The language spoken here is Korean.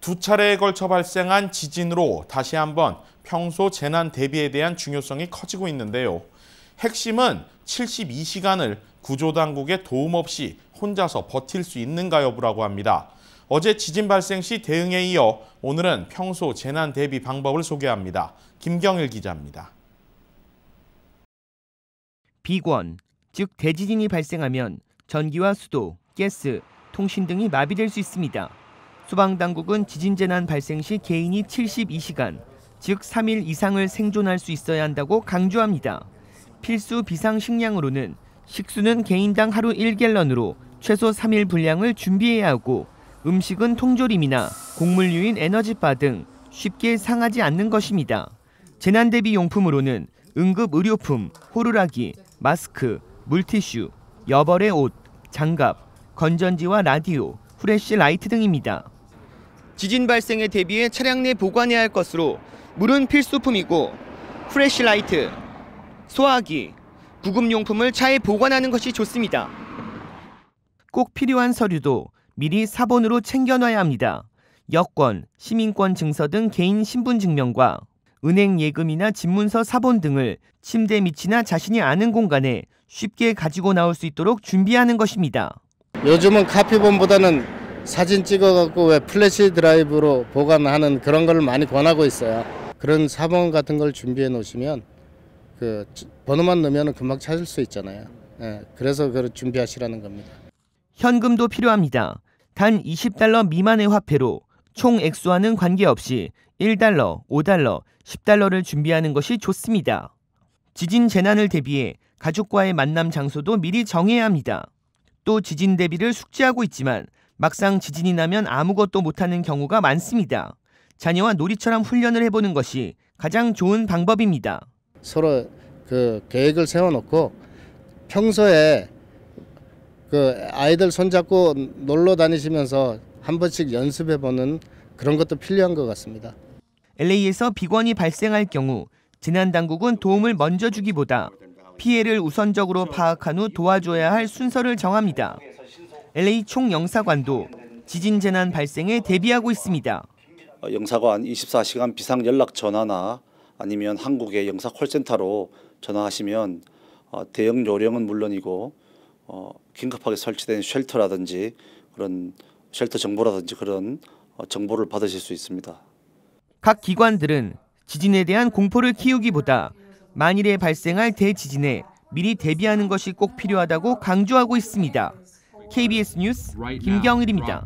두 차례에 걸쳐 발생한 지진으로 다시 한번 평소 재난 대비에 대한 중요성이 커지고 있는데요. 핵심은 72시간을 구조당국의 도움 없이 혼자서 버틸 수 있는가 여부라고 합니다. 어제 지진 발생 시 대응에 이어 오늘은 평소 재난 대비 방법을 소개합니다. 김경일 기자입니다. 비권, 즉 대지진이 발생하면 전기와 수도, 가스, 통신 등이 마비될 수 있습니다. 소방당국은 지진재난 발생 시 개인이 72시간, 즉 3일 이상을 생존할 수 있어야 한다고 강조합니다. 필수 비상식량으로는 식수는 개인당 하루 1갤런으로 최소 3일 분량을 준비해야 하고 음식은 통조림이나 곡물 유인 에너지바 등 쉽게 상하지 않는 것입니다. 재난 대비 용품으로는 응급 의료품, 호루라기, 마스크, 물티슈, 여벌의 옷, 장갑, 건전지와 라디오, 후레쉬 라이트 등입니다. 지진 발생에 대비해 차량 내 보관해야 할 것으로 물은 필수품이고 프레쉬라이트 소화기, 구급용품을 차에 보관하는 것이 좋습니다. 꼭 필요한 서류도 미리 사본으로 챙겨놔야 합니다. 여권, 시민권 증서 등 개인 신분증명과 은행 예금이나 집문서 사본 등을 침대 밑이나 자신이 아는 공간에 쉽게 가지고 나올 수 있도록 준비하는 것입니다. 요즘은 카피본보다는 사진 찍어갖고 왜 플래시 드라이브로 보관하는 그런 걸 많이 권하고 있어요. 그런 사본 같은 걸 준비해 놓으시면 그 번호만 넣으면 금방 찾을 수 있잖아요. 예, 그래서 그걸 준비하시라는 겁니다. 현금도 필요합니다. 단 20달러 미만의 화폐로 총 액수와는 관계없이 1달러, 5달러, 10달러를 준비하는 것이 좋습니다. 지진 재난을 대비해 가족과의 만남 장소도 미리 정해야 합니다. 또 지진 대비를 숙지하고 있지만 막상 지진이 나면 아무것도 못하는 경우가 많습니다. 자녀와 놀이처럼 훈련을 해보는 것이 가장 좋은 방법입니다. 서로 그 계획을 세워놓고 평소에 그 아이들 손잡고 놀러 다니시면서 한 번씩 연습해보는 그런 것도 필요한 것 같습니다. LA에서 비건이 발생할 경우 재난 당국은 도움을 먼저 주기보다 피해를 우선적으로 파악한 후 도와줘야 할 순서를 정합니다. LA 총영사관도 지진 재난 발생에 대비하고 있습니다. 어, 영사관 24시간 비상 연락 전화나 아니면 한국의 영사 콜센터로 전화하시면 어, 대형 요령은 물론이고 어, 긴급하게 설치된 쉘터라든지 그런 쉘터 정보라든지 그런 정보를 받으실 수 있습니다. 각 기관들은 지진에 대한 공포를 키우기보다 만일에 발생할 대지진에 미리 대비하는 것이 꼭 필요하다고 강조하고 있습니다. KBS 뉴스 김경일입니다.